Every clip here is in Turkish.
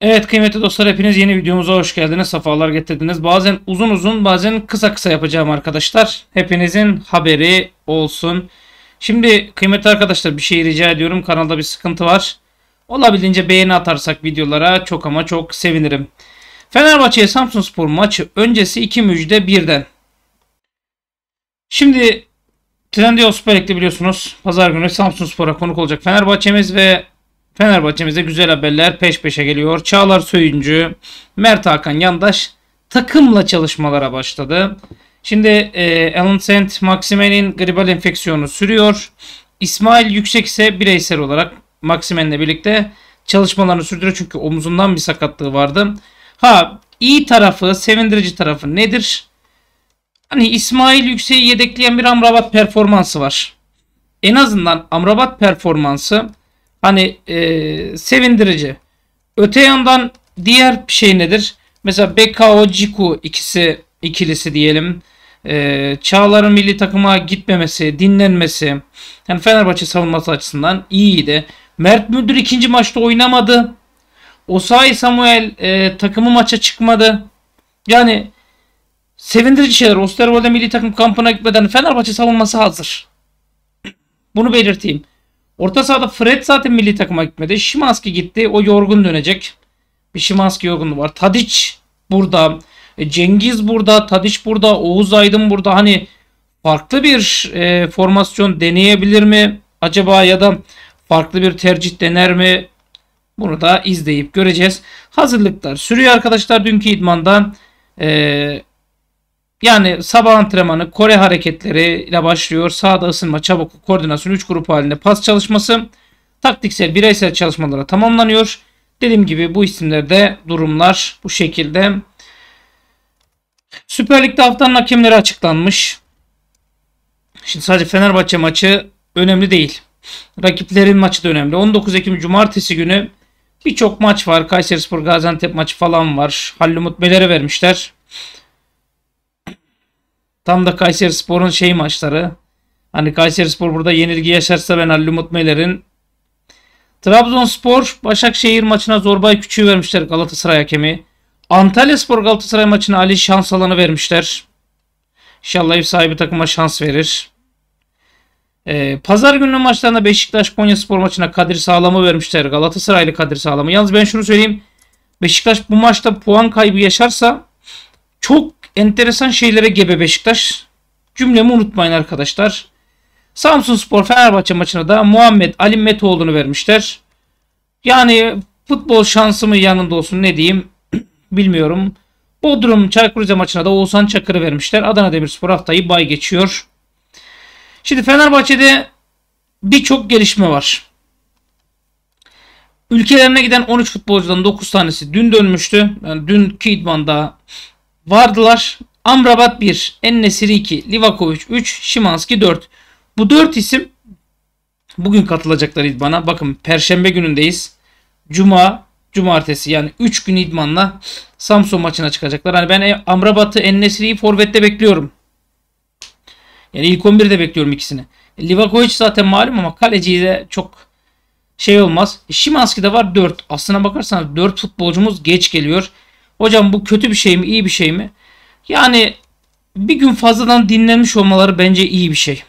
Evet kıymetli dostlar hepiniz yeni videomuza hoş geldiniz. Safalar getirdiniz. Bazen uzun uzun bazen kısa kısa yapacağım arkadaşlar. Hepinizin haberi olsun. Şimdi kıymetli arkadaşlar bir şey rica ediyorum. Kanalda bir sıkıntı var. Olabildiğince beğeni atarsak videolara çok ama çok sevinirim. fenerbahçe Samsun Spor maçı öncesi 2 müjde birden. Şimdi Trendyol Süper Lig'de biliyorsunuz pazar günü Samsun Spor'a konuk olacak Fenerbahçe'miz ve Fenerbahçe'mize güzel haberler peş peşe geliyor. Çağlar Söyüncü, Mert Hakan Yandaş takımla çalışmalara başladı. Şimdi e, Alan Saint Maximen'in gribal enfeksiyonu sürüyor. İsmail Yüksek ise bireysel olarak Maximen'le birlikte çalışmalarını sürdürüyor. Çünkü omuzundan bir sakatlığı vardı. Ha iyi tarafı, sevindirici tarafı nedir? Hani İsmail Yüksek'i yedekleyen bir Amrabat performansı var. En azından Amrabat performansı Hani e, sevindirici. Öte yandan diğer şey nedir? Mesela Bekao Ciku ikisi ikilisi diyelim. E, Çağlar'ın milli takıma gitmemesi, dinlenmesi. Yani Fenerbahçe savunması açısından iyiydi. Mert Müldür ikinci maçta oynamadı. Osayi Samuel e, takımı maça çıkmadı. Yani sevindirici şeyler. Osterwolde milli takım kampına gitmeden Fenerbahçe savunması hazır. Bunu belirteyim. Orta sahada Fred zaten milli takıma gitmedi. Şimanski gitti. O yorgun dönecek. Bir Şimanski yorgunluğu var. Tadic burada. E, Cengiz burada. Tadic burada. Oğuz Aydın burada. Hani farklı bir e, formasyon deneyebilir mi? Acaba ya da farklı bir tercih dener mi? Bunu da izleyip göreceğiz. Hazırlıklar sürüyor arkadaşlar. Dünkü idmandan. e, yani sabah antrenmanı Kore hareketleri ile başlıyor. Sağda ısınma, çabuk koordinasyon 3 grup halinde pas çalışması. Taktiksel, bireysel çalışmalara tamamlanıyor. Dediğim gibi bu isimlerde durumlar bu şekilde. Süper Lig'de haftanın hakemleri açıklanmış. Şimdi sadece Fenerbahçe maçı önemli değil. Rakiplerin maçı da önemli. 19 Ekim Cumartesi günü birçok maç var. Kayserispor Gaziantep maçı falan var. Halil Umut Meler'e vermişler. Tam da Kayseri Spor'un şey maçları. Hani Kayseri Spor burada yenilgi yaşarsa ben Halil Umut Meyler'in Trabzonspor Başakşehir maçına Zorbay Küçüğü vermişler Galatasaray hakemi. Antalya Spor Galatasaray maçına Ali şans alanı vermişler. İnşallah ev sahibi takıma şans verir. Ee, Pazar günü maçlarında Beşiktaş Konya Spor maçına Kadir Sağlam'ı vermişler. Galatasaraylı Kadir Sağlam'ı. Yalnız ben şunu söyleyeyim. Beşiktaş bu maçta puan kaybı yaşarsa çok enteresan şeylere gebe Beşiktaş. Cümlemi unutmayın arkadaşlar. Samsun Spor Fenerbahçe maçına da Muhammed Ali Metoğlu'nu vermişler. Yani futbol şansımı yanında olsun ne diyeyim bilmiyorum. Bodrum Çaykur Rize maçına da Oğuzhan Çakır'ı vermişler. Adana Demirspor haftayı bay geçiyor. Şimdi Fenerbahçe'de birçok gelişme var. Ülkelerine giden 13 futbolcudan 9 tanesi dün dönmüştü. Yani dünkü idmanda vardılar. Amrabat 1, Ennesiri 2, Livakovic 3, Şimanski 4. Bu 4 isim bugün katılacaklar idmana. Bakın perşembe günündeyiz. Cuma, cumartesi yani 3 gün idmanla Samsun maçına çıkacaklar. Hani ben Amrabat'ı, Ennesiri'yi forvette bekliyorum. Yani ilk 11'de bekliyorum ikisini. Livakovic zaten malum ama kaleciyi de çok şey olmaz. E, Şimanski de var 4. Aslına bakarsanız 4 futbolcumuz geç geliyor. Hocam bu kötü bir şey mi iyi bir şey mi? Yani bir gün fazladan dinlenmiş olmaları bence iyi bir şey.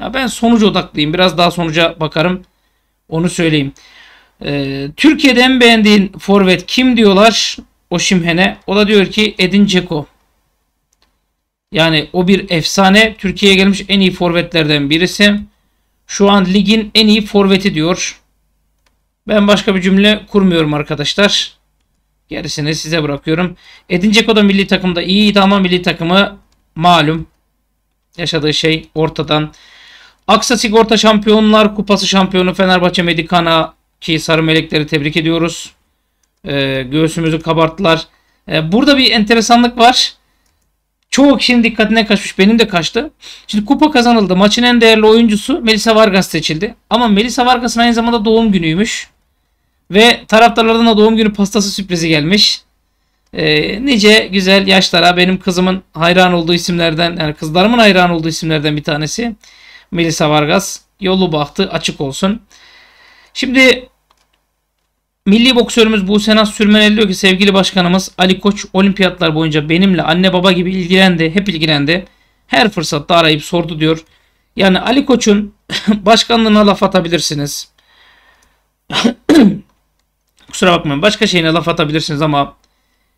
Ya ben sonuca odaklıyım. Biraz daha sonuca bakarım. Onu söyleyeyim. Ee, Türkiye'de en beğendiğin forvet kim diyorlar? O Şimhene. O da diyor ki Edin Ceko. Yani o bir efsane. Türkiye'ye gelmiş en iyi forvetlerden birisi. Şu an ligin en iyi forveti diyor. Ben başka bir cümle kurmuyorum arkadaşlar. Gerisini size bırakıyorum. Edin Dzeko da milli takımda iyiydi ama milli takımı malum yaşadığı şey ortadan. Aksa Sigorta Şampiyonlar Kupası şampiyonu Fenerbahçe Medikana ki Sarı Melekleri tebrik ediyoruz. E, göğsümüzü kabarttılar. E, burada bir enteresanlık var. Çoğu kişinin dikkatine kaçmış. Benim de kaçtı. Şimdi kupa kazanıldı. Maçın en değerli oyuncusu Melisa Vargas seçildi. Ama Melisa Vargas'ın aynı zamanda doğum günüymüş. Ve taraftarlardan da doğum günü pastası sürprizi gelmiş. E, nice güzel yaşlara benim kızımın hayran olduğu isimlerden yani kızlarımın hayran olduğu isimlerden bir tanesi. Melisa Vargas. Yolu baktı, açık olsun. Şimdi Milli boksörümüz Bu Naz Sürmen diyor ki sevgili başkanımız Ali Koç olimpiyatlar boyunca benimle anne baba gibi ilgilendi. Hep ilgilendi. Her fırsatta arayıp sordu diyor. Yani Ali Koç'un başkanlığına laf atabilirsiniz. Kusura bakmayın başka şeyine laf atabilirsiniz ama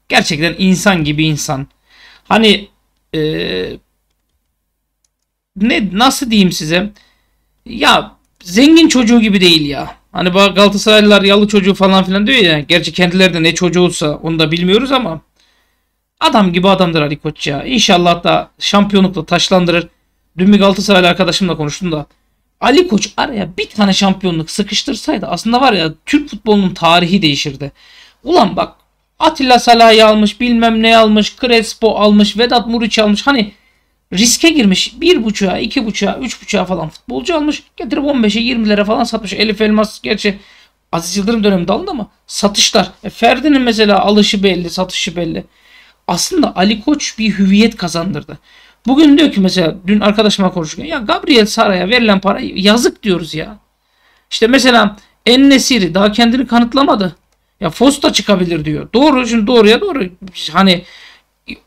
gerçekten insan gibi insan. Hani e, ne nasıl diyeyim size? Ya zengin çocuğu gibi değil ya. Hani Galatasaraylılar yalı çocuğu falan filan diyor ya. Gerçi kendileri de ne çocuğuysa onu da bilmiyoruz ama. Adam gibi adamdır Ali Koç ya. İnşallah da şampiyonlukla taşlandırır. Dün bir Galatasaraylı arkadaşımla konuştum da. Ali Koç araya bir tane şampiyonluk sıkıştırsaydı aslında var ya Türk futbolunun tarihi değişirdi. Ulan bak Atilla Salah'ı almış bilmem ne almış Crespo almış Vedat Muriç almış hani riske girmiş 1.5'a 2.5'a 3.5'a falan futbolcu almış getirip 15'e 20'lere falan satmış Elif Elmas gerçi Aziz Yıldırım döneminde alındı ama satışlar e, Ferdi'nin mesela alışı belli satışı belli aslında Ali Koç bir hüviyet kazandırdı. Bugün diyor ki mesela dün arkadaşıma konuşurken ya Gabriel Sara'ya verilen para yazık diyoruz ya. İşte mesela En Nesiri daha kendini kanıtlamadı. Ya da çıkabilir diyor. Doğru şimdi doğruya doğru. Hani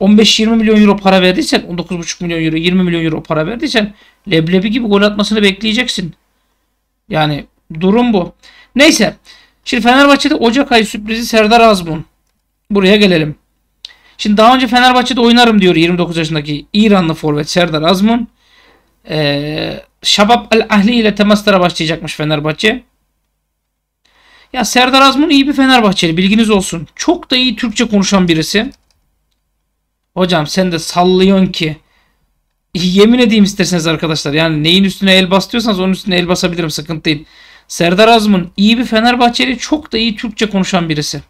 15-20 milyon euro para verdiysen 19,5 milyon euro 20 milyon euro para verdiysen leblebi gibi gol atmasını bekleyeceksin. Yani durum bu. Neyse. Şimdi Fenerbahçe'de Ocak ayı sürprizi Serdar Azmun. Buraya gelelim. Şimdi daha önce Fenerbahçe'de oynarım diyor 29 yaşındaki İranlı forvet Serdar Azmun. Ee, Şabab Al Ahli ile temaslara başlayacakmış Fenerbahçe. Ya Serdar Azmun iyi bir Fenerbahçeli bilginiz olsun. Çok da iyi Türkçe konuşan birisi. Hocam sen de sallıyorsun ki. Yemin edeyim isterseniz arkadaşlar. Yani neyin üstüne el bastıyorsanız onun üstüne el basabilirim sıkıntı değil. Serdar Azmun iyi bir Fenerbahçeli çok da iyi Türkçe konuşan birisi.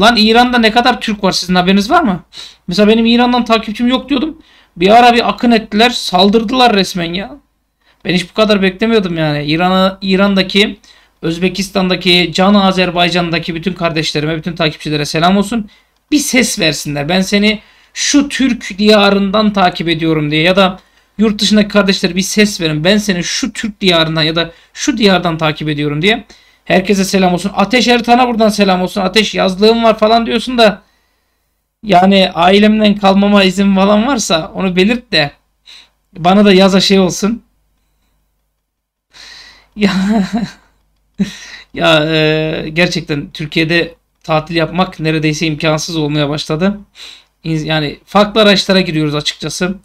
Lan İran'da ne kadar Türk var sizin haberiniz var mı? Mesela benim İran'dan takipçim yok diyordum. Bir ara bir akın ettiler saldırdılar resmen ya. Ben hiç bu kadar beklemiyordum yani. İran'a İran'daki Özbekistan'daki, Can Azerbaycan'daki bütün kardeşlerime, bütün takipçilere selam olsun. Bir ses versinler. Ben seni şu Türk diyarından takip ediyorum diye ya da yurt dışındaki kardeşlere bir ses verin. Ben seni şu Türk diyarından ya da şu diyardan takip ediyorum diye. Herkese selam olsun. Ateş Ertan'a buradan selam olsun. Ateş yazlığım var falan diyorsun da yani ailemden kalmama izin falan varsa onu belirt de bana da yaza şey olsun. ya ya e, gerçekten Türkiye'de tatil yapmak neredeyse imkansız olmaya başladı. Yani farklı araçlara giriyoruz açıkçası.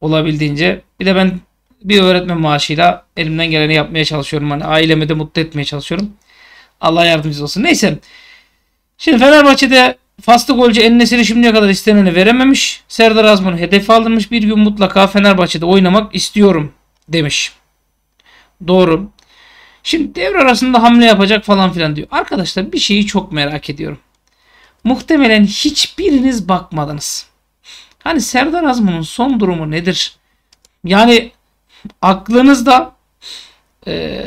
Olabildiğince. Bir de ben bir öğretmen maaşıyla elimden geleni yapmaya çalışıyorum. Hani ailemi de mutlu etmeye çalışıyorum. Allah yardımcısı olsun. Neyse. Şimdi Fenerbahçe'de Faslı golcü Ennesir'i şimdiye kadar isteneni verememiş. Serdar Azmun hedef aldırmış. Bir gün mutlaka Fenerbahçe'de oynamak istiyorum demiş. Doğru. Şimdi devre arasında hamle yapacak falan filan diyor. Arkadaşlar bir şeyi çok merak ediyorum. Muhtemelen hiçbiriniz bakmadınız. Hani Serdar Azmun'un son durumu nedir? Yani Aklınızda e,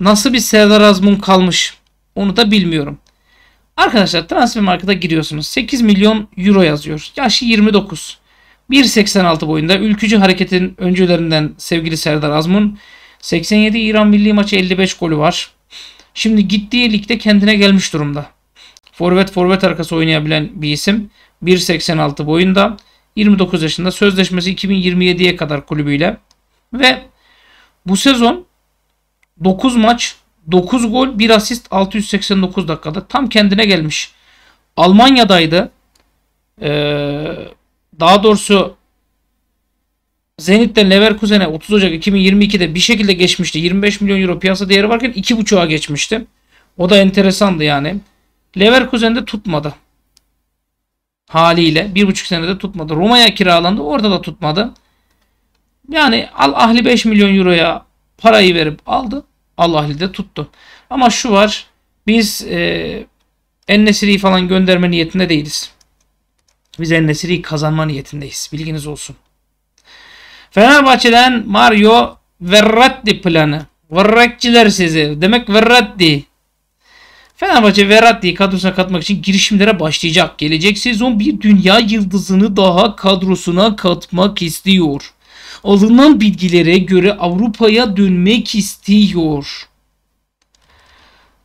nasıl bir Serdar Azmun kalmış onu da bilmiyorum. Arkadaşlar transfer markada giriyorsunuz. 8 milyon euro yazıyor. Yaşı 29. 1.86 boyunda ülkücü hareketin öncülerinden sevgili Serdar Azmun. 87 İran milli maçı 55 golü var. Şimdi gittiği ligde kendine gelmiş durumda. Forvet forvet arkası oynayabilen bir isim. 1.86 boyunda. 29 yaşında sözleşmesi 2027'ye kadar kulübüyle ve bu sezon 9 maç 9 gol 1 asist 689 dakikada tam kendine gelmiş. Almanya'daydı. Ee, daha doğrusu Zenit'ten Leverkusen'e 30 Ocak 2022'de bir şekilde geçmişti. 25 milyon euro piyasa değeri varken 2.5'a geçmişti. O da enteresandı yani. Leverkusen'de tutmadı haliyle. Bir buçuk senede tutmadı. Roma'ya kiralandı. Orada da tutmadı. Yani Al Ahli 5 milyon euroya parayı verip aldı. Al Ahli de tuttu. Ama şu var. Biz e, Ennesiri'yi falan gönderme niyetinde değiliz. Biz Ennesiri'yi kazanma niyetindeyiz. Bilginiz olsun. Fenerbahçe'den Mario Verratti planı. Verrakçiler sizi. Demek Verratti. Fenerbahçe Verratti'yi kadrosuna katmak için girişimlere başlayacak. Gelecek sezon bir dünya yıldızını daha kadrosuna katmak istiyor. Alınan bilgilere göre Avrupa'ya dönmek istiyor.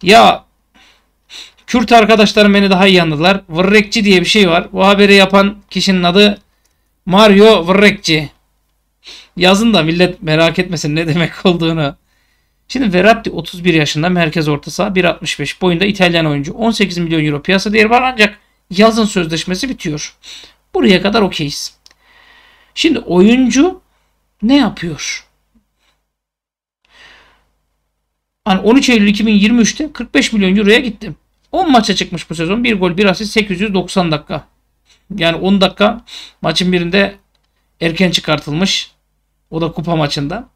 Ya Kürt arkadaşlarım beni daha iyi anladılar. Vırrekçi diye bir şey var. Bu haberi yapan kişinin adı Mario Vırrekçi. Yazın da millet merak etmesin ne demek olduğunu. Şimdi Verratti 31 yaşında merkez orta saha 1.65 boyunda İtalyan oyuncu. 18 milyon euro piyasa değeri var ancak yazın sözleşmesi bitiyor. Buraya kadar okeyiz. Şimdi oyuncu ne yapıyor? Hani 13 Eylül 2023'te 45 milyon euroya gittim. 10 maça çıkmış bu sezon. 1 gol 1 asist 890 dakika. Yani 10 dakika maçın birinde erken çıkartılmış. O da kupa maçında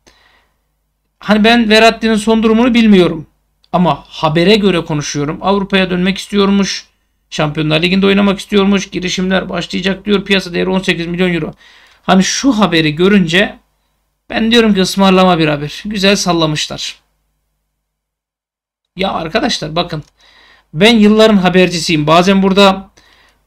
hani ben Veratti'nin son durumunu bilmiyorum. Ama habere göre konuşuyorum. Avrupa'ya dönmek istiyormuş. Şampiyonlar Ligi'nde oynamak istiyormuş. Girişimler başlayacak diyor. Piyasa değeri 18 milyon euro. Hani şu haberi görünce ben diyorum ki ısmarlama bir haber. Güzel sallamışlar. Ya arkadaşlar bakın. Ben yılların habercisiyim. Bazen burada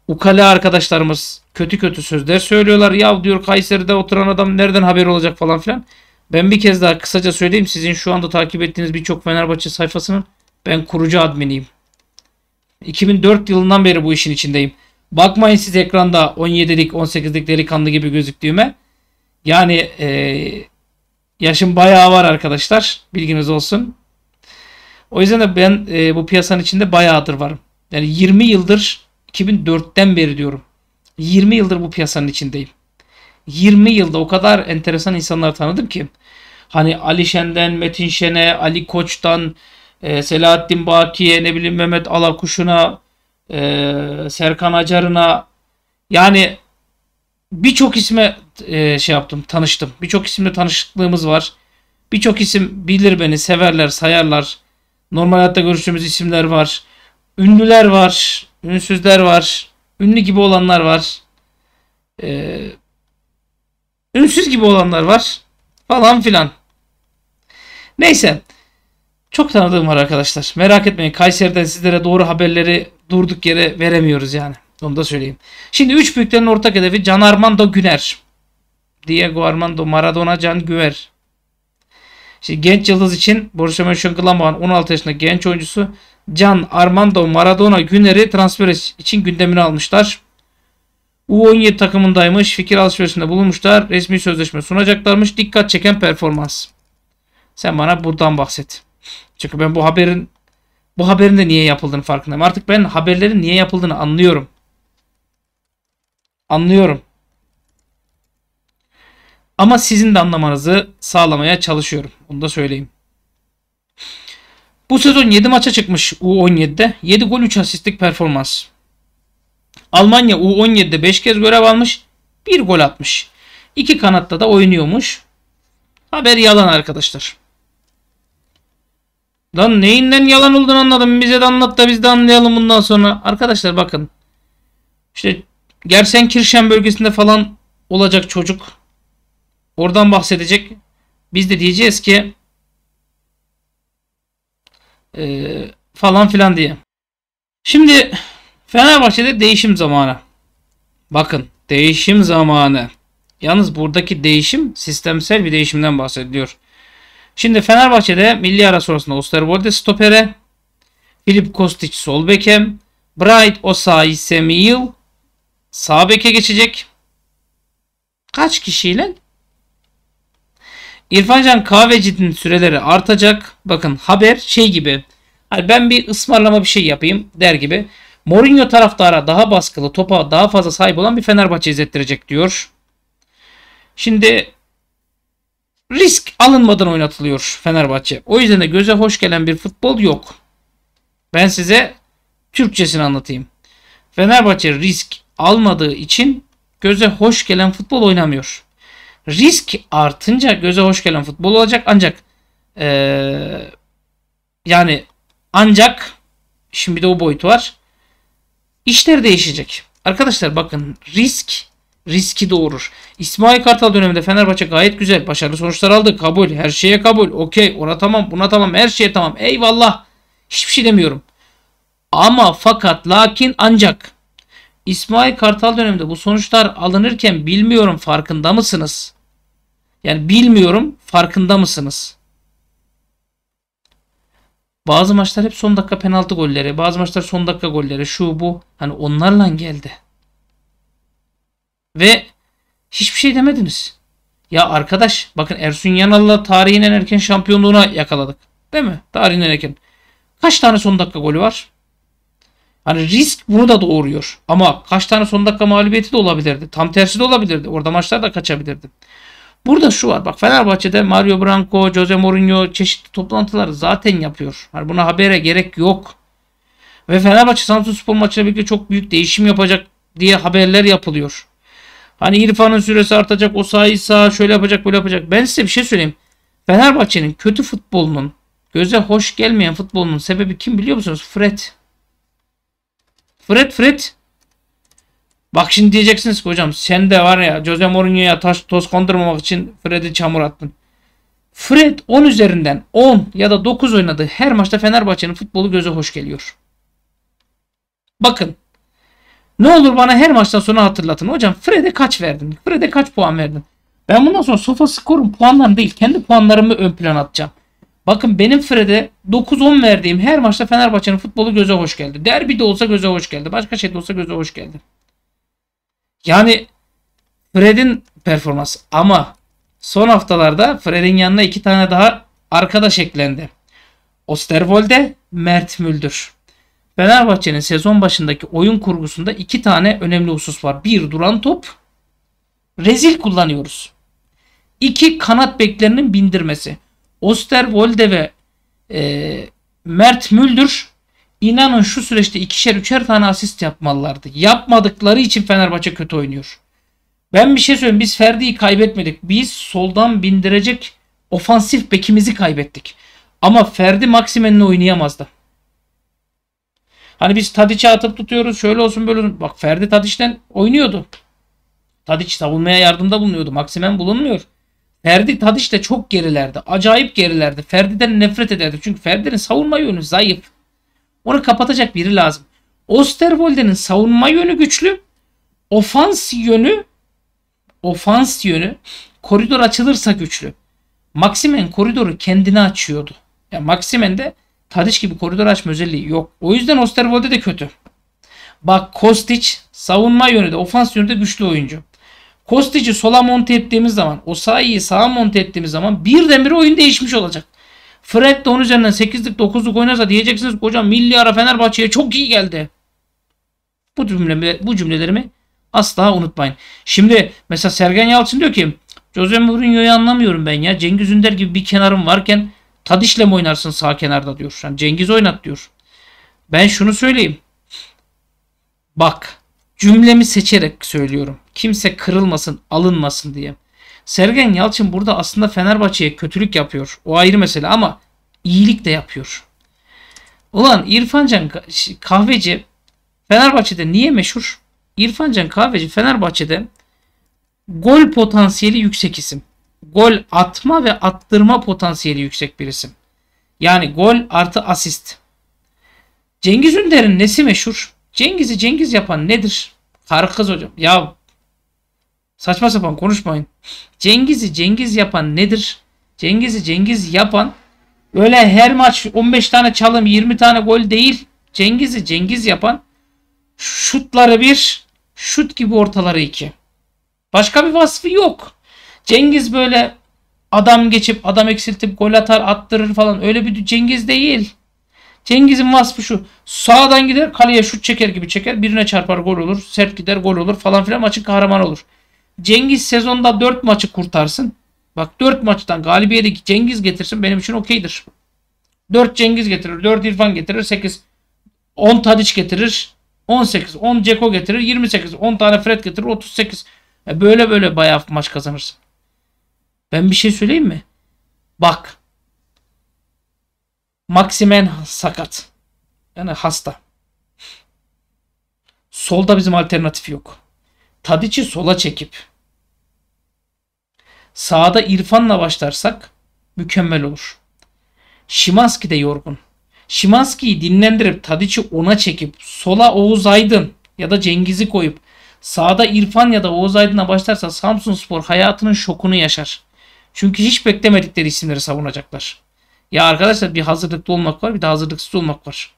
ukale arkadaşlarımız kötü kötü sözler söylüyorlar. Ya diyor Kayseri'de oturan adam nereden haber olacak falan filan. Ben bir kez daha kısaca söyleyeyim. Sizin şu anda takip ettiğiniz birçok Fenerbahçe sayfasının ben kurucu adminiyim. 2004 yılından beri bu işin içindeyim. Bakmayın siz ekranda 17'lik 18'lik delikanlı gibi gözüktüğüme. Yani e, yaşım bayağı var arkadaşlar. Bilginiz olsun. O yüzden de ben e, bu piyasanın içinde bayağıdır varım. Yani 20 yıldır 2004'ten beri diyorum. 20 yıldır bu piyasanın içindeyim. 20 yılda o kadar enteresan insanlar tanıdım ki. Hani Ali Şen'den Metin Şen'e, Ali Koç'tan e, Selahattin Baki'ye, ne bileyim Mehmet Alakuş'una, e, Serkan Acar'ına yani birçok isme e, şey yaptım, tanıştım. Birçok isimle tanışıklığımız var. Birçok isim bilir beni, severler, sayarlar. Normal hayatta görüştüğümüz isimler var. Ünlüler var, ünsüzler var, ünlü gibi olanlar var. Ee, ünsüz gibi olanlar var falan filan. Neyse. Çok tanıdığım var arkadaşlar. Merak etmeyin Kayseri'den sizlere doğru haberleri durduk yere veremiyoruz yani. Onu da söyleyeyim. Şimdi üç büyüklerin ortak hedefi Can Armando Güner. Diego Armando Maradona Can Güver. Şimdi genç yıldız için Borussia Mönchengladbach'ın 16 yaşında genç oyuncusu Can Armando Maradona Güner'i transfer için gündemine almışlar. U17 takımındaymış. Fikir alışverişinde bulunmuşlar. Resmi sözleşme sunacaklarmış. Dikkat çeken performans. Sen bana buradan bahset. Çünkü ben bu haberin bu haberin de niye yapıldığını farkındayım. Artık ben haberlerin niye yapıldığını anlıyorum. Anlıyorum. Ama sizin de anlamanızı sağlamaya çalışıyorum. Bunu da söyleyeyim. Bu sezon 7 maça çıkmış U17'de. 7 gol 3 asistlik performans. Almanya U17'de 5 kez görev almış. 1 gol atmış. İki kanatta da oynuyormuş. Haber yalan arkadaşlar. Lan neyinden yalan olduğunu anladım. Bize de anlat da biz de anlayalım bundan sonra. Arkadaşlar bakın. İşte Kirşen bölgesinde falan olacak çocuk. Oradan bahsedecek. Biz de diyeceğiz ki e, falan filan diye. Şimdi Fenerbahçe'de değişim zamanı. Bakın değişim zamanı. Yalnız buradaki değişim sistemsel bir değişimden bahsediliyor. Şimdi Fenerbahçe'de milli ara sonrasında Osterwolde stopere, Filip Kostic sol beke, Bright Osayi Semil sağ beke geçecek. Kaç kişiyle? İrfancan Kahveci'nin süreleri artacak. Bakın haber şey gibi. Hani ben bir ısmarlama bir şey yapayım der gibi. Mourinho taraftara daha baskılı, topa daha fazla sahip olan bir Fenerbahçe izlettirecek diyor. Şimdi risk alınmadan oynatılıyor Fenerbahçe. O yüzden de göze hoş gelen bir futbol yok. Ben size Türkçesini anlatayım. Fenerbahçe risk almadığı için göze hoş gelen futbol oynamıyor. Risk artınca göze hoş gelen futbol olacak ancak ee, yani ancak şimdi de o boyut var. İşler değişecek. Arkadaşlar bakın risk riski doğurur. İsmail Kartal döneminde Fenerbahçe gayet güzel başarılı sonuçlar aldı. Kabul. Her şeye kabul. Okey. Ona tamam. Buna tamam. Her şeye tamam. Eyvallah. Hiçbir şey demiyorum. Ama fakat lakin ancak İsmail Kartal döneminde bu sonuçlar alınırken bilmiyorum farkında mısınız? Yani bilmiyorum farkında mısınız? Bazı maçlar hep son dakika penaltı golleri, bazı maçlar son dakika golleri, şu bu. Hani onlarla geldi. Ve hiçbir şey demediniz. Ya arkadaş bakın Ersun Yanal'la tarihin en erken şampiyonluğuna yakaladık. Değil mi? Tarihin en erken. Kaç tane son dakika golü var? Hani risk bunu da doğuruyor. Ama kaç tane son dakika mağlubiyeti de olabilirdi. Tam tersi de olabilirdi. Orada maçlar da kaçabilirdi. Burada şu var. Bak Fenerbahçe'de Mario Branco, Jose Mourinho çeşitli toplantıları zaten yapıyor. Hani buna habere gerek yok. Ve Fenerbahçe Samsun Spor maçına birlikte çok büyük değişim yapacak diye haberler yapılıyor. Hani İrfan'ın süresi artacak, o sayısa şöyle yapacak, böyle yapacak. Ben size bir şey söyleyeyim. Fenerbahçe'nin kötü futbolunun, göze hoş gelmeyen futbolunun sebebi kim biliyor musunuz? Fred. Fred, Fred. Bak şimdi diyeceksiniz ki hocam sen de var ya Jose Mourinho'ya taş toz kondurmamak için Fred'i çamur attın. Fred 10 üzerinden 10 ya da 9 oynadığı her maçta Fenerbahçe'nin futbolu göze hoş geliyor. Bakın ne olur bana her maçtan sonra hatırlatın. Hocam Fred'e kaç verdin? Fred'e kaç puan verdin? Ben bundan sonra sofa skorum puanlarını değil kendi puanlarımı ön plan atacağım. Bakın benim Fred'e 9-10 verdiğim her maçta Fenerbahçe'nin futbolu göze hoş geldi. Derbi de olsa göze hoş geldi. Başka şey de olsa göze hoş geldi. Yani Fred'in performansı ama son haftalarda Fred'in yanına iki tane daha arkadaş eklendi. Osterwolde, Mert Müldür. Fenerbahçe'nin sezon başındaki oyun kurgusunda iki tane önemli husus var. Bir duran top. Rezil kullanıyoruz. İki kanat beklerinin bindirmesi. Osterwolde ve e, Mert Müldür inanın şu süreçte ikişer üçer tane asist yapmalılardı. Yapmadıkları için Fenerbahçe kötü oynuyor. Ben bir şey söyleyeyim. Biz Ferdi'yi kaybetmedik. Biz soldan bindirecek ofansif bekimizi kaybettik. Ama Ferdi Maksimen'le oynayamazdı. Hani biz Tadiç'e atıp tutuyoruz. Şöyle olsun böyle olsun. Bak Ferdi Tadiç'ten oynuyordu. Tadiç savunmaya yardımda bulunuyordu. Maksimen bulunmuyor. Ferdi Tadiç de çok gerilerdi. Acayip gerilerdi. Ferdi'den nefret ederdi. Çünkü Ferdi'nin savunma yönü zayıf. Onu kapatacak biri lazım. Osterwolde'nin savunma yönü güçlü. Ofans yönü ofans yönü koridor açılırsa güçlü. Maximen koridoru kendine açıyordu. Yani Maximen de Tadiç gibi koridor açma özelliği yok. O yüzden Osterwolde de kötü. Bak Kostic savunma yönünde, ofans yönünde güçlü oyuncu. Kostic'i sola monte ettiğimiz zaman, Osayi'yi sağa monte ettiğimiz zaman birdenbire oyun değişmiş olacak. Fred de 10 üzerinden 8'lik 9'luk oynarsa diyeceksiniz hocam milli ara Fenerbahçe'ye çok iyi geldi. Bu, cümle, bu cümlelerimi asla unutmayın. Şimdi mesela Sergen Yalçın diyor ki Jose Mourinho'yu anlamıyorum ben ya. Cengiz Ünder gibi bir kenarım varken Tadiş'le mi oynarsın sağ kenarda diyor. Yani Cengiz oynat diyor. Ben şunu söyleyeyim. Bak cümlemi seçerek söylüyorum. Kimse kırılmasın, alınmasın diye. Sergen Yalçın burada aslında Fenerbahçe'ye kötülük yapıyor. O ayrı mesele ama iyilik de yapıyor. Ulan İrfancan Kahveci Fenerbahçe'de niye meşhur? İrfancan Kahveci Fenerbahçe'de gol potansiyeli yüksek isim gol atma ve attırma potansiyeli yüksek bir isim. Yani gol artı asist. Cengiz Ünder'in nesi meşhur? Cengiz'i Cengiz yapan nedir? Karkız hocam. Ya saçma sapan konuşmayın. Cengiz'i Cengiz yapan nedir? Cengiz'i Cengiz yapan öyle her maç 15 tane çalım 20 tane gol değil. Cengiz'i Cengiz yapan şutları bir, şut gibi ortaları iki. Başka bir vasfı yok. Cengiz böyle adam geçip adam eksiltip gol atar attırır falan öyle bir Cengiz değil. Cengiz'in vasfı şu. Sağdan gider kaleye şut çeker gibi çeker. Birine çarpar gol olur. Sert gider gol olur falan filan maçın kahramanı olur. Cengiz sezonda 4 maçı kurtarsın. Bak 4 maçtan galibiyeti Cengiz getirsin benim için okeydir. 4 Cengiz getirir. 4 İrfan getirir. 8 10 Tadiç getirir. 18. 10 Ceko getirir. 28. 10 tane Fred getirir. 38. E böyle böyle bayağı maç kazanırsın. Ben bir şey söyleyeyim mi? Bak. Maximen sakat. Yani hasta. Solda bizim alternatif yok. Tadiç'i sola çekip sağda İrfan'la başlarsak mükemmel olur. Şimanski de yorgun. Şimanski'yi dinlendirip Tadiç'i ona çekip sola Oğuz Aydın ya da Cengiz'i koyup sağda İrfan ya da Oğuz Aydın'a başlarsa Samsun Spor hayatının şokunu yaşar. Çünkü hiç beklemedikleri isimleri savunacaklar. Ya arkadaşlar bir hazırlıklı olmak var bir de hazırlıksız olmak var.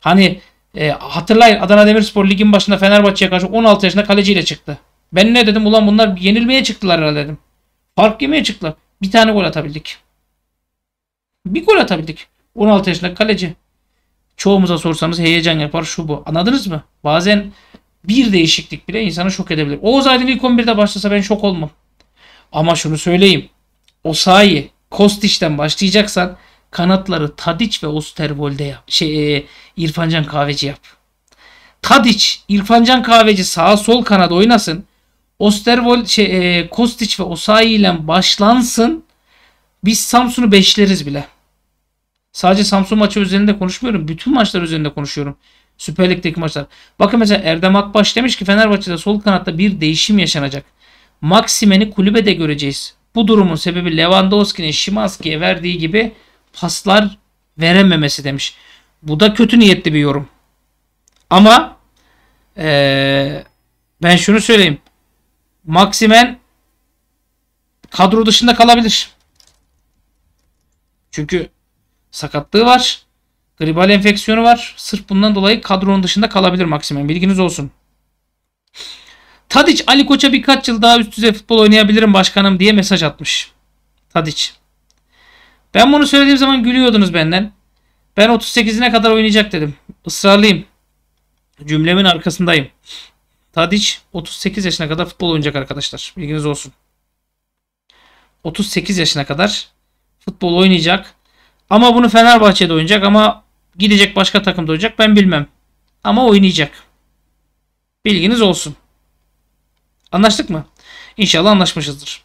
Hani e, hatırlayın Adana Demirspor ligin başında Fenerbahçe'ye karşı 16 yaşında kaleciyle çıktı. Ben ne dedim ulan bunlar yenilmeye çıktılar herhalde dedim. Fark yemeye çıktılar. Bir tane gol atabildik. Bir gol atabildik. 16 yaşında kaleci. Çoğumuza sorsanız heyecan yapar şu bu. Anladınız mı? Bazen bir değişiklik bile insanı şok edebilir. Oğuz Aydın ilk 11'de başlasa ben şok olmam. Ama şunu söyleyeyim. Osayi, Kostiç'ten başlayacaksan kanatları Tadiç ve Osterwolde yap. Şey, e, İrfancan Kahveci yap. Tadiç, İrfancan Kahveci sağ sol kanat oynasın. Osterwold, şey, e, Kostiç ve Osayi ile başlansın. Biz Samsun'u beşleriz bile. Sadece Samsun maçı üzerinde konuşmuyorum. Bütün maçlar üzerinde konuşuyorum. Süper Lig'deki maçlar. Bakın mesela Erdem Akbaş demiş ki Fenerbahçe'de sol kanatta bir değişim yaşanacak. Maksimen'i kulübede göreceğiz. Bu durumun sebebi Lewandowski'nin Şimanski'ye verdiği gibi paslar verememesi demiş. Bu da kötü niyetli bir yorum. Ama ee, ben şunu söyleyeyim. Maximen kadro dışında kalabilir. Çünkü sakatlığı var. Gribal enfeksiyonu var. Sırf bundan dolayı kadronun dışında kalabilir Maximen. Bilginiz olsun. Tadiç Ali Koç'a birkaç yıl daha üst düzey futbol oynayabilirim başkanım diye mesaj atmış. Tadiç. Ben bunu söylediğim zaman gülüyordunuz benden. Ben 38'ine kadar oynayacak dedim. Israrlıyım. Cümlemin arkasındayım. Tadiç 38 yaşına kadar futbol oynayacak arkadaşlar. Bilginiz olsun. 38 yaşına kadar futbol oynayacak. Ama bunu Fenerbahçe'de oynayacak ama gidecek başka takımda oynayacak ben bilmem. Ama oynayacak. Bilginiz olsun. Anlaştık mı? İnşallah anlaşmışızdır.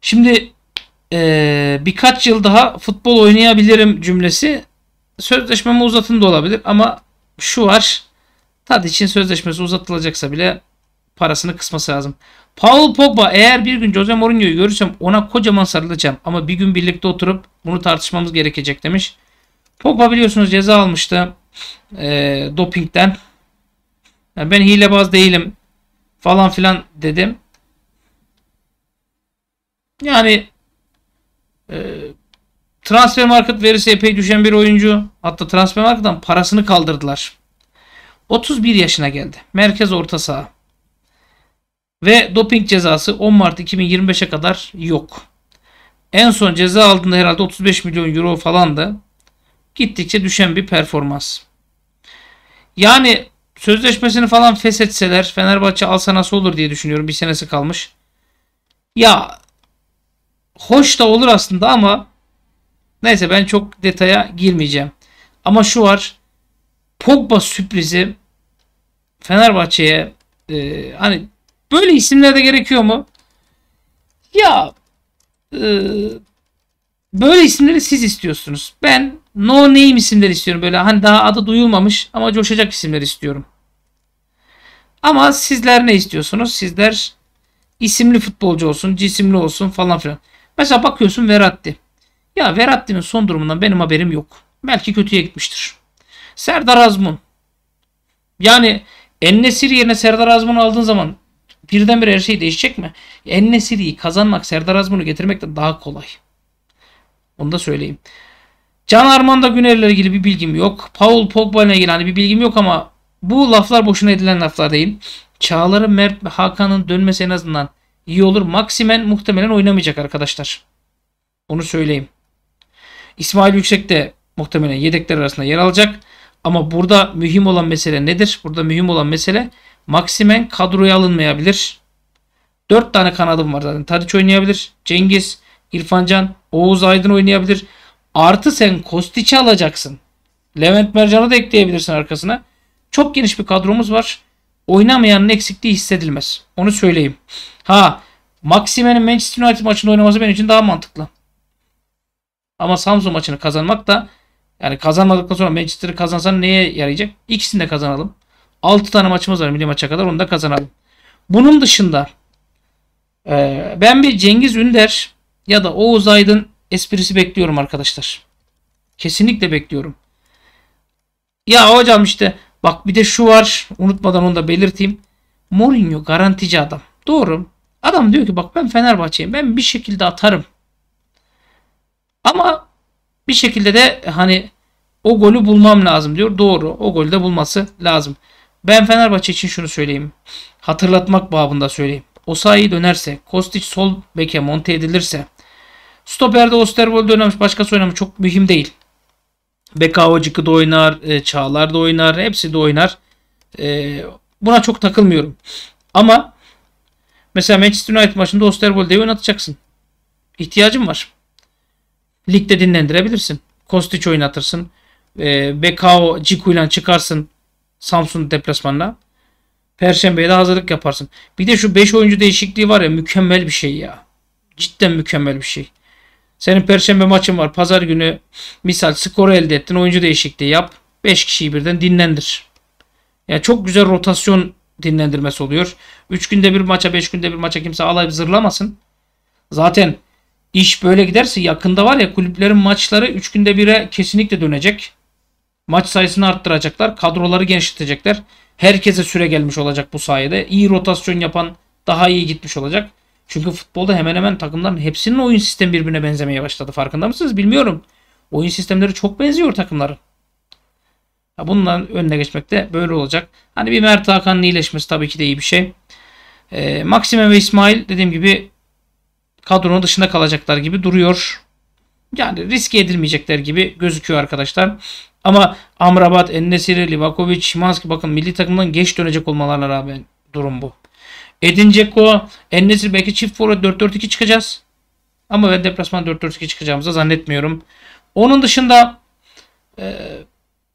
Şimdi e, birkaç yıl daha futbol oynayabilirim cümlesi sözleşmemi uzatın da olabilir ama şu var. Tad için sözleşmesi uzatılacaksa bile parasını kısması lazım. Paul Pogba eğer bir gün Jose Mourinho'yu görürsem ona kocaman sarılacağım ama bir gün birlikte oturup bunu tartışmamız gerekecek demiş. Pogba biliyorsunuz ceza almıştı e, dopingden. Yani ben hilebaz değilim falan filan dedim. Yani e, transfer market verisi epey düşen bir oyuncu. Hatta transfer marketten parasını kaldırdılar. 31 yaşına geldi. Merkez orta saha. Ve doping cezası 10 Mart 2025'e kadar yok. En son ceza aldığında herhalde 35 milyon euro falandı. Gittikçe düşen bir performans. Yani Sözleşmesini falan feshetseler Fenerbahçe alsa nasıl olur diye düşünüyorum. Bir senesi kalmış. Ya hoş da olur aslında ama neyse ben çok detaya girmeyeceğim. Ama şu var. Pogba sürprizi Fenerbahçe'ye e, hani böyle isimler de gerekiyor mu? Ya e, böyle isimleri siz istiyorsunuz. Ben No name isimler istiyorum böyle hani daha adı duyulmamış ama coşacak isimler istiyorum. Ama sizler ne istiyorsunuz? Sizler isimli futbolcu olsun, cisimli olsun falan filan. Mesela bakıyorsun Veratti. Ya Veratti'nin son durumundan benim haberim yok. Belki kötüye gitmiştir. Serdar Azmun. Yani Ennesir yerine Serdar Azmun'u aldığın zaman birdenbire her şey değişecek mi? Ennesiri'yi kazanmak Serdar Azmun'u getirmekten daha kolay. Onu da söyleyeyim. Can Armanda Güner'le ilgili bir bilgim yok. Paul Pogba'yla ilgili hani bir bilgim yok ama bu laflar boşuna edilen laflar değil. Çağlar'ın Mert Hakan'ın dönmesi en azından iyi olur. Maksimen muhtemelen oynamayacak arkadaşlar. Onu söyleyeyim. İsmail Yüksek de muhtemelen yedekler arasında yer alacak. Ama burada mühim olan mesele nedir? Burada mühim olan mesele Maksimen kadroya alınmayabilir. 4 tane kanadım var zaten. Tadiç oynayabilir. Cengiz, İrfancan, Oğuz Aydın oynayabilir. Artı sen Kostiç'i alacaksın. Levent Mercan'ı da ekleyebilirsin arkasına. Çok geniş bir kadromuz var. Oynamayanın eksikliği hissedilmez. Onu söyleyeyim. Ha Maxime'nin Manchester United maçında oynaması benim için daha mantıklı. Ama Samsun maçını kazanmak da yani kazanmadıktan sonra Manchester'ı kazansan neye yarayacak? İkisini de kazanalım. 6 tane maçımız var milli maça kadar onu da kazanalım. Bunun dışında ben bir Cengiz Ünder ya da Oğuz Aydın esprisi bekliyorum arkadaşlar. Kesinlikle bekliyorum. Ya hocam işte bak bir de şu var. Unutmadan onu da belirteyim. Mourinho garantici adam. Doğru. Adam diyor ki bak ben Fenerbahçe'yim. Ben bir şekilde atarım. Ama bir şekilde de hani o golü bulmam lazım diyor. Doğru. O golü de bulması lazım. Ben Fenerbahçe için şunu söyleyeyim. Hatırlatmak babında söyleyeyim. Osayi dönerse, Kostić sol beke monte edilirse, Stoper'de Osterwold oynamış. Başkası oynamış. Çok mühim değil. Beka cıkı da oynar. E, Çağlar da oynar. Hepsi de oynar. E, buna çok takılmıyorum. Ama mesela Manchester United maçında Osterwold'i oynatacaksın. İhtiyacın var. Ligde dinlendirebilirsin. Kostic oynatırsın. E, Bekao Ciku ile çıkarsın Samsun deplasmanına. Perşembeye de hazırlık yaparsın. Bir de şu 5 oyuncu değişikliği var ya mükemmel bir şey ya. Cidden mükemmel bir şey. Senin perşembe maçın var. Pazar günü misal skoru elde ettin. Oyuncu değişikliği yap. 5 kişiyi birden dinlendir. Yani çok güzel rotasyon dinlendirmesi oluyor. 3 günde bir maça 5 günde bir maça kimse alay zırlamasın. Zaten iş böyle giderse yakında var ya kulüplerin maçları 3 günde 1'e kesinlikle dönecek. Maç sayısını arttıracaklar. Kadroları genişletecekler. Herkese süre gelmiş olacak bu sayede. İyi rotasyon yapan daha iyi gitmiş olacak. Çünkü futbolda hemen hemen takımların hepsinin oyun sistemi birbirine benzemeye başladı. Farkında mısınız? Bilmiyorum. Oyun sistemleri çok benziyor takımların. Ya bundan önüne geçmek de böyle olacak. Hani bir Mert Hakan'ın iyileşmesi tabii ki de iyi bir şey. E, Maxime ve İsmail dediğim gibi kadronun dışında kalacaklar gibi duruyor. Yani riske edilmeyecekler gibi gözüküyor arkadaşlar. Ama Amrabat, Ennesiri, Livakovic, Şimanski bakın milli takımdan geç dönecek olmalarına rağmen durum bu. Edin Dzeko, Ennesir belki çift forvet 4-4-2 çıkacağız. Ama ben deplasman 4-4-2 çıkacağımızı zannetmiyorum. Onun dışında e,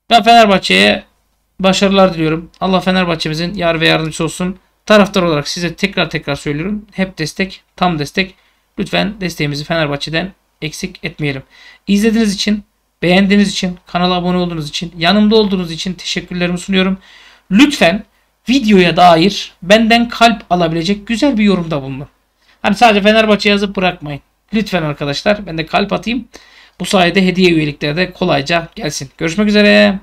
ben Fenerbahçe'ye başarılar diliyorum. Allah Fenerbahçe'mizin yar ve yardımcısı olsun. Taraftar olarak size tekrar tekrar söylüyorum. Hep destek, tam destek. Lütfen desteğimizi Fenerbahçe'den eksik etmeyelim. İzlediğiniz için, beğendiğiniz için, kanala abone olduğunuz için, yanımda olduğunuz için teşekkürlerimi sunuyorum. Lütfen videoya dair benden kalp alabilecek güzel bir yorumda bulunun. Hani sadece Fenerbahçe yazıp bırakmayın. Lütfen arkadaşlar ben de kalp atayım. Bu sayede hediye üyelikleri de kolayca gelsin. Görüşmek üzere.